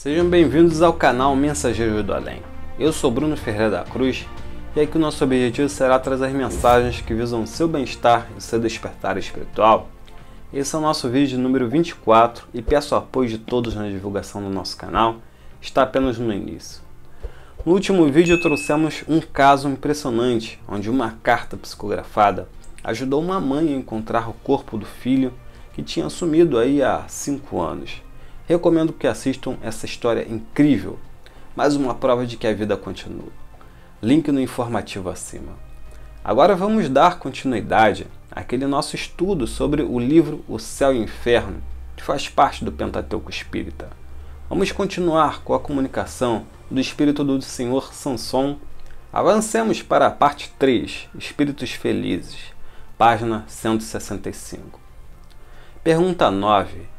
Sejam bem-vindos ao canal Mensageiros do Além. Eu sou Bruno Ferreira da Cruz e aqui o nosso objetivo será trazer mensagens que visam seu bem-estar e seu despertar espiritual. Esse é o nosso vídeo número 24 e peço o apoio de todos na divulgação do nosso canal, está apenas no início. No último vídeo trouxemos um caso impressionante, onde uma carta psicografada ajudou uma mãe a encontrar o corpo do filho que tinha sumido aí há 5 anos. Recomendo que assistam essa história incrível, mais uma prova de que a vida continua. Link no informativo acima. Agora vamos dar continuidade àquele nosso estudo sobre o livro O Céu e o Inferno, que faz parte do Pentateuco Espírita. Vamos continuar com a comunicação do Espírito do Senhor Sanson. Avancemos para a parte 3, Espíritos Felizes, página 165. Pergunta 9.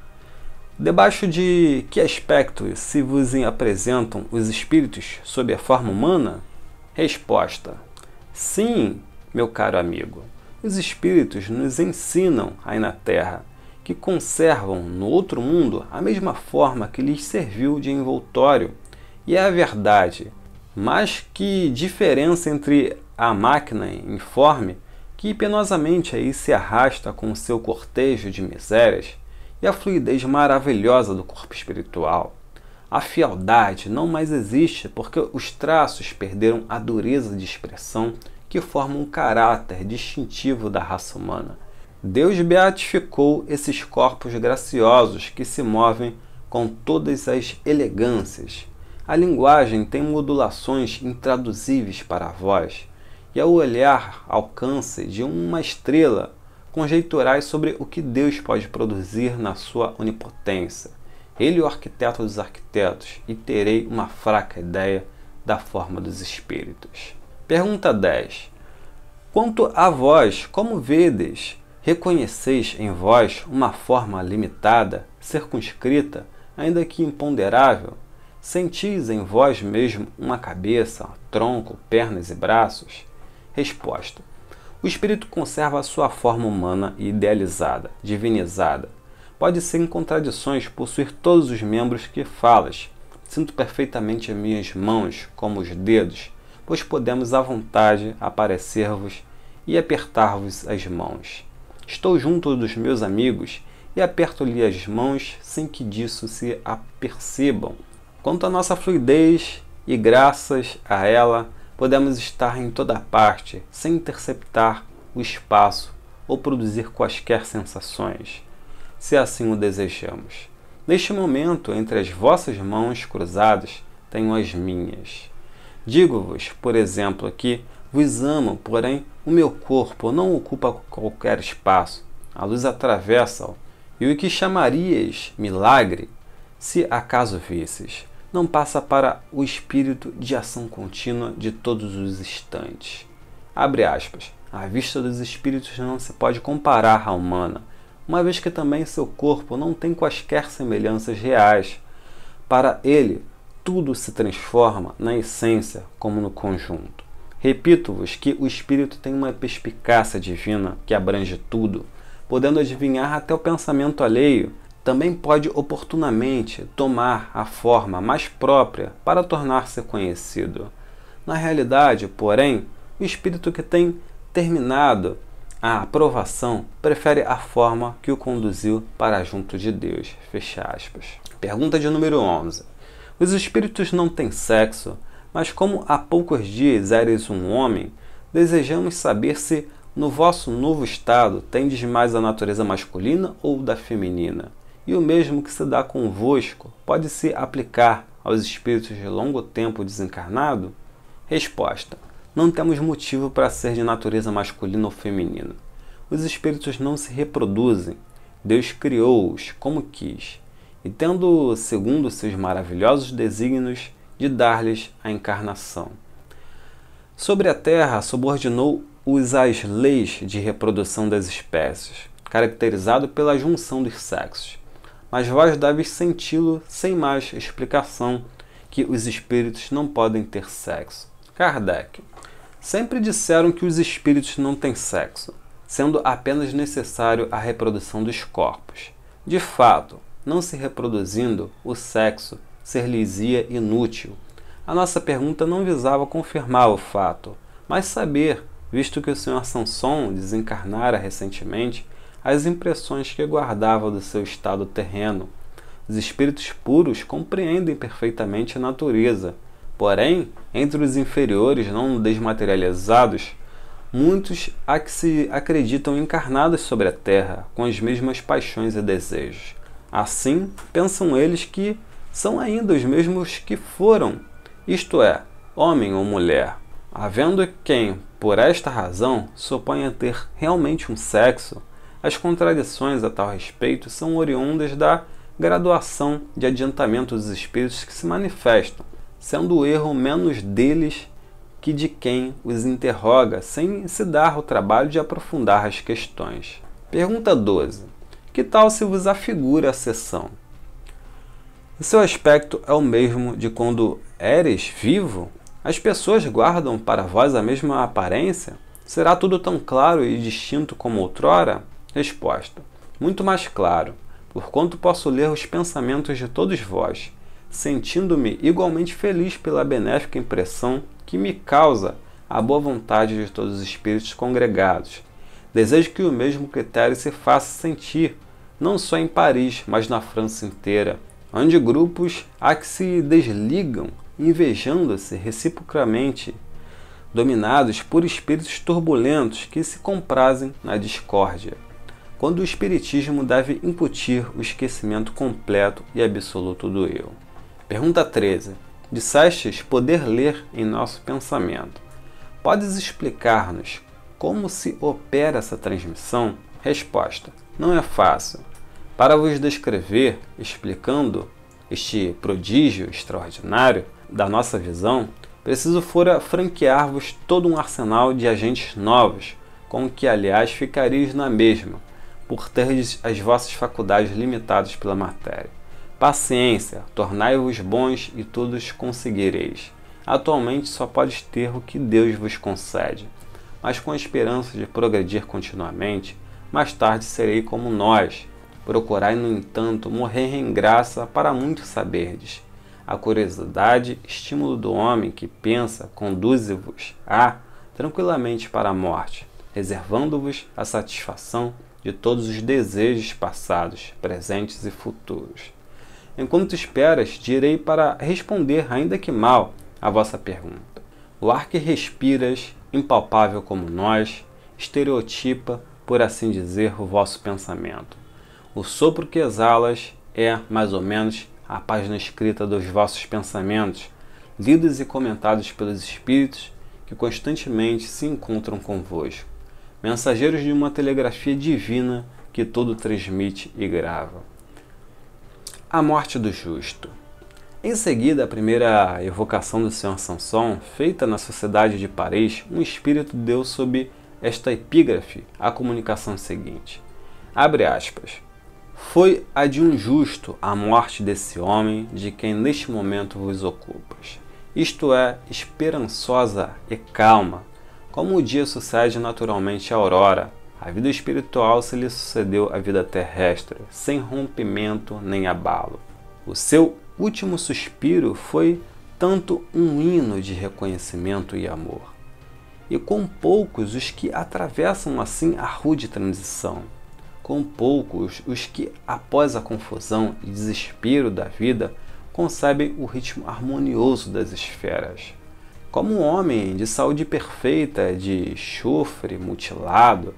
Debaixo de que aspecto se vos apresentam os espíritos sob a forma humana? Resposta: Sim, meu caro amigo. Os espíritos nos ensinam aí na Terra que conservam no outro mundo a mesma forma que lhes serviu de envoltório. E é a verdade. Mas que diferença entre a máquina informe que penosamente aí se arrasta com o seu cortejo de misérias e a fluidez maravilhosa do corpo espiritual. A fialdade não mais existe porque os traços perderam a dureza de expressão que forma um caráter distintivo da raça humana. Deus beatificou esses corpos graciosos que se movem com todas as elegâncias. A linguagem tem modulações intraduzíveis para a voz, e o olhar alcance de uma estrela conjecturais sobre o que Deus pode produzir na sua onipotência. Ele é o arquiteto dos arquitetos e terei uma fraca ideia da forma dos espíritos. Pergunta 10. Quanto a vós, como vedes? Reconheceis em vós uma forma limitada, circunscrita, ainda que imponderável? Sentis em vós mesmo uma cabeça, tronco, pernas e braços? Resposta: o espírito conserva a sua forma humana e idealizada, divinizada. Pode ser em contradições possuir todos os membros que falas. Sinto perfeitamente minhas mãos, como os dedos, pois podemos à vontade aparecer-vos e apertar-vos as mãos. Estou junto dos meus amigos e aperto-lhe as mãos sem que disso se apercebam. Quanto à nossa fluidez e graças a ela, podemos estar em toda parte sem interceptar o espaço ou produzir quaisquer sensações, se assim o desejamos. Neste momento, entre as vossas mãos cruzadas, tenho as minhas. Digo-vos, por exemplo, que vos amo, porém o meu corpo não ocupa qualquer espaço. A luz atravessa-o, e o que chamarias milagre, se acaso visses, não passa para o espírito de ação contínua de todos os instantes. Abre aspas. A vista dos espíritos não se pode comparar à humana, uma vez que também seu corpo não tem quaisquer semelhanças reais. Para ele, tudo se transforma na essência como no conjunto. Repito-vos que o espírito tem uma perspicácia divina que abrange tudo, podendo adivinhar até o pensamento alheio, também pode oportunamente tomar a forma mais própria para tornar-se conhecido. Na realidade, porém, o espírito que tem terminado a aprovação prefere a forma que o conduziu para junto de Deus. Fecha aspas. Pergunta de número 11. Os espíritos não têm sexo, mas como há poucos dias eres um homem, desejamos saber se no vosso novo estado tendes mais a natureza masculina ou da feminina. E o mesmo que se dá convosco pode-se aplicar aos espíritos de longo tempo desencarnado? Resposta: Não temos motivo para ser de natureza masculina ou feminina. Os espíritos não se reproduzem. Deus criou-os como quis, e tendo, segundo seus maravilhosos desígnios, de dar-lhes a encarnação. Sobre a terra, subordinou-os às leis de reprodução das espécies, caracterizado pela junção dos sexos mas vós deveis senti-lo sem mais explicação que os espíritos não podem ter sexo. Kardec. Sempre disseram que os espíritos não têm sexo, sendo apenas necessário a reprodução dos corpos. De fato, não se reproduzindo, o sexo ser-lhes-ia inútil. A nossa pergunta não visava confirmar o fato, mas saber, visto que o senhor Sanson desencarnara recentemente as impressões que guardava do seu estado terreno. Os espíritos puros compreendem perfeitamente a natureza. Porém, entre os inferiores não desmaterializados, muitos há que se acreditam encarnados sobre a terra, com as mesmas paixões e desejos. Assim, pensam eles que são ainda os mesmos que foram, isto é, homem ou mulher. Havendo quem, por esta razão, suponha ter realmente um sexo, as contradições a tal respeito são oriundas da graduação de adiantamento dos espíritos que se manifestam, sendo o erro menos deles que de quem os interroga, sem se dar o trabalho de aprofundar as questões. Pergunta 12. Que tal se vos afigura a sessão? O seu aspecto é o mesmo de quando eres vivo? As pessoas guardam para vós a mesma aparência? Será tudo tão claro e distinto como outrora? Resposta: Muito mais claro, porquanto posso ler os pensamentos de todos vós, sentindo-me igualmente feliz pela benéfica impressão que me causa a boa vontade de todos os espíritos congregados. Desejo que o mesmo critério se faça sentir, não só em Paris, mas na França inteira, onde grupos há que se desligam, invejando-se reciprocamente, dominados por espíritos turbulentos que se comprazem na discórdia quando o Espiritismo deve incutir o esquecimento completo e absoluto do eu. Pergunta 13. Dissestes poder ler em nosso pensamento. Podes explicar-nos como se opera essa transmissão? Resposta: Não é fácil. Para vos descrever, explicando este prodígio extraordinário da nossa visão, preciso fora franquear-vos todo um arsenal de agentes novos, com que, aliás, ficareis na mesma, por terdes as vossas faculdades limitadas pela matéria. Paciência, tornai-vos bons e todos conseguireis. Atualmente só podes ter o que Deus vos concede, mas com a esperança de progredir continuamente, mais tarde serei como nós. Procurai, no entanto, morrer em graça para muito saberdes. A curiosidade, estímulo do homem que pensa, conduze-vos, a tranquilamente para a morte, reservando-vos a satisfação de todos os desejos passados, presentes e futuros. Enquanto esperas, direi para responder, ainda que mal, a vossa pergunta. O ar que respiras, impalpável como nós, estereotipa, por assim dizer, o vosso pensamento. O sopro que exalas é, mais ou menos, a página escrita dos vossos pensamentos, lidos e comentados pelos espíritos que constantemente se encontram convosco mensageiros de uma telegrafia divina que tudo transmite e grava. A morte do justo. Em seguida, a primeira evocação do Senhor Samson, feita na Sociedade de Paris, um espírito deu sob esta epígrafe a comunicação seguinte: Abre aspas. Foi a de um justo a morte desse homem de quem neste momento vos ocupas. Isto é, esperançosa e calma, como o dia sucede naturalmente à aurora, a vida espiritual se lhe sucedeu à vida terrestre, sem rompimento nem abalo. O seu último suspiro foi tanto um hino de reconhecimento e amor. E com poucos os que atravessam assim a rude transição. Com poucos os que, após a confusão e desespero da vida, concebem o ritmo harmonioso das esferas como um homem de saúde perfeita de chufre mutilado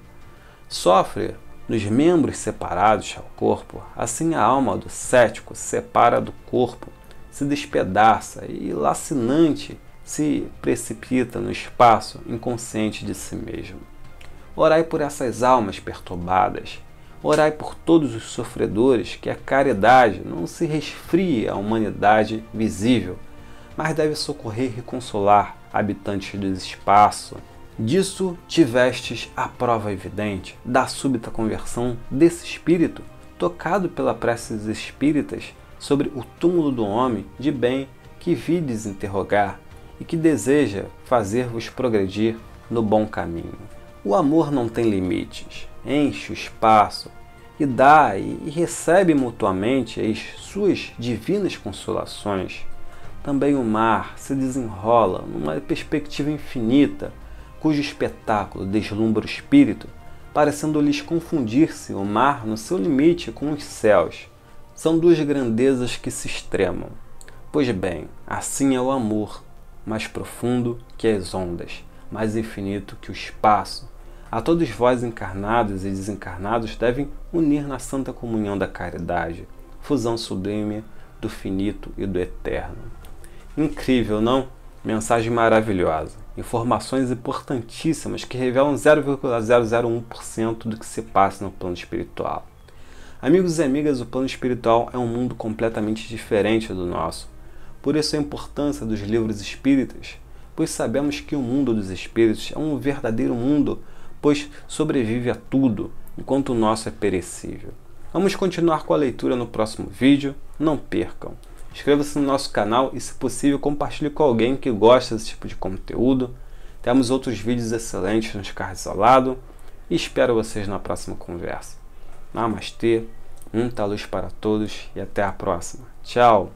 sofre nos membros separados ao corpo, assim a alma do cético separa do corpo, se despedaça e lacinante se precipita no espaço inconsciente de si mesmo. Orai por essas almas perturbadas, orai por todos os sofredores que a caridade não se resfrie à humanidade visível mas deve socorrer e consolar habitantes do espaço. Disso tivestes a prova evidente da súbita conversão desse espírito, tocado pela prece dos espíritas sobre o túmulo do homem de bem que vides interrogar e que deseja fazer-vos progredir no bom caminho. O amor não tem limites, enche o espaço e dá e recebe mutuamente as suas divinas consolações. Também o mar se desenrola numa perspectiva infinita, cujo espetáculo deslumbra o espírito, parecendo-lhes confundir-se o mar no seu limite com os céus. São duas grandezas que se extremam. Pois bem, assim é o amor, mais profundo que as ondas, mais infinito que o espaço. A todos vós encarnados e desencarnados devem unir na santa comunhão da caridade, fusão sublime do finito e do eterno. Incrível, não? Mensagem maravilhosa. Informações importantíssimas que revelam 0,001% do que se passa no plano espiritual. Amigos e amigas, o plano espiritual é um mundo completamente diferente do nosso. Por isso a importância dos livros espíritas, pois sabemos que o mundo dos espíritos é um verdadeiro mundo, pois sobrevive a tudo, enquanto o nosso é perecível. Vamos continuar com a leitura no próximo vídeo, não percam! Inscreva-se no nosso canal e, se possível, compartilhe com alguém que gosta desse tipo de conteúdo. Temos outros vídeos excelentes nos cards ao lado e espero vocês na próxima conversa. Namastê, muita luz para todos e até a próxima. Tchau!